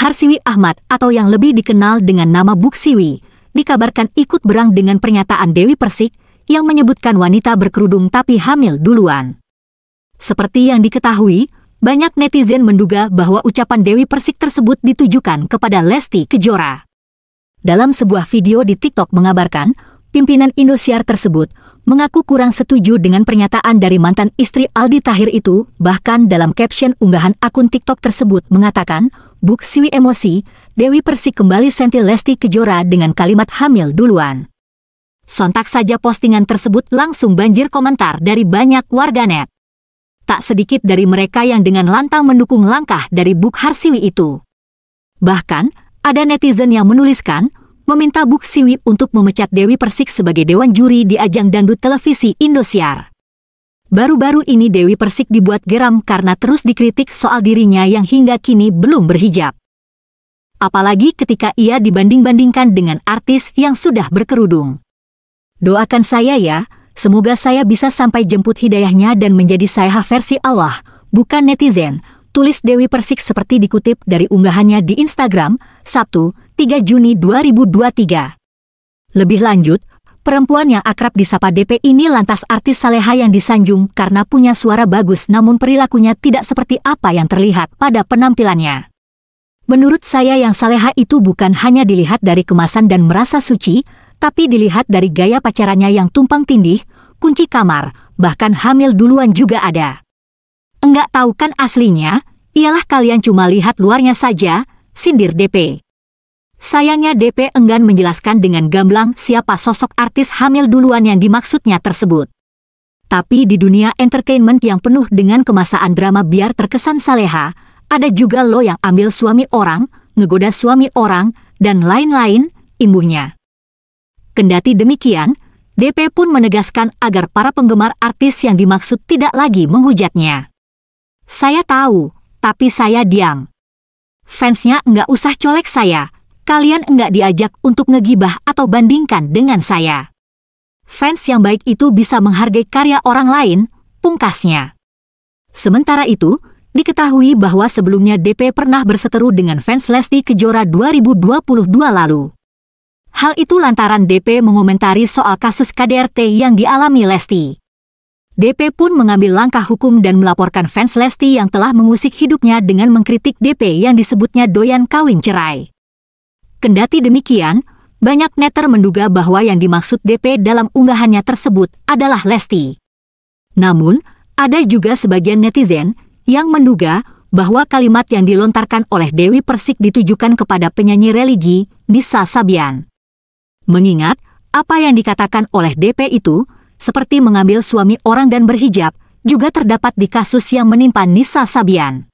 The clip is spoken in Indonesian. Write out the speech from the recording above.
Harsiwi Ahmad atau yang lebih dikenal dengan nama Buk Siwi, dikabarkan ikut berang dengan pernyataan Dewi Persik yang menyebutkan wanita berkerudung tapi hamil duluan. Seperti yang diketahui, banyak netizen menduga bahwa ucapan Dewi Persik tersebut ditujukan kepada Lesti Kejora. Dalam sebuah video di TikTok mengabarkan, pimpinan Indosiar tersebut mengaku kurang setuju dengan pernyataan dari mantan istri Aldi Tahir itu, bahkan dalam caption unggahan akun TikTok tersebut mengatakan Buk Siwi emosi, Dewi Persik kembali sentil Lesti Kejora dengan kalimat hamil duluan. Sontak saja postingan tersebut langsung banjir komentar dari banyak warganet. Tak sedikit dari mereka yang dengan lantang mendukung langkah dari Buk Harsiwi itu. Bahkan, ada netizen yang menuliskan, meminta Buk Siwi untuk memecat Dewi Persik sebagai dewan juri di ajang dangdut televisi Indosiar. Baru-baru ini Dewi Persik dibuat geram karena terus dikritik soal dirinya yang hingga kini belum berhijab. Apalagi ketika ia dibanding-bandingkan dengan artis yang sudah berkerudung. Doakan saya ya, semoga saya bisa sampai jemput hidayahnya dan menjadi saya versi Allah, bukan netizen, tulis Dewi Persik seperti dikutip dari unggahannya di Instagram, Sabtu, 3 Juni 2023. Lebih lanjut, Perempuan yang akrab disapa DP ini lantas artis Saleha yang disanjung karena punya suara bagus namun perilakunya tidak seperti apa yang terlihat pada penampilannya. Menurut saya yang Saleha itu bukan hanya dilihat dari kemasan dan merasa suci, tapi dilihat dari gaya pacarannya yang tumpang tindih, kunci kamar, bahkan hamil duluan juga ada. Enggak tahu kan aslinya, ialah kalian cuma lihat luarnya saja, sindir DP. Sayangnya DP enggan menjelaskan dengan gamblang siapa sosok artis hamil duluan yang dimaksudnya tersebut. Tapi di dunia entertainment yang penuh dengan kemasaan drama biar terkesan saleha, ada juga lo yang ambil suami orang, ngegoda suami orang, dan lain-lain, imbuhnya. Kendati demikian, DP pun menegaskan agar para penggemar artis yang dimaksud tidak lagi menghujatnya. Saya tahu, tapi saya diam. Fansnya nggak usah colek saya, kalian enggak diajak untuk ngegibah atau bandingkan dengan saya. Fans yang baik itu bisa menghargai karya orang lain, pungkasnya. Sementara itu, diketahui bahwa sebelumnya DP pernah berseteru dengan fans Lesti Kejora 2022 lalu. Hal itu lantaran DP mengomentari soal kasus KDRT yang dialami Lesti. DP pun mengambil langkah hukum dan melaporkan fans Lesti yang telah mengusik hidupnya dengan mengkritik DP yang disebutnya doyan kawin cerai. Kendati demikian, banyak netter menduga bahwa yang dimaksud DP dalam unggahannya tersebut adalah Lesti. Namun, ada juga sebagian netizen yang menduga bahwa kalimat yang dilontarkan oleh Dewi Persik ditujukan kepada penyanyi religi, Nisa Sabian. Mengingat, apa yang dikatakan oleh DP itu, seperti mengambil suami orang dan berhijab, juga terdapat di kasus yang menimpa Nisa Sabian.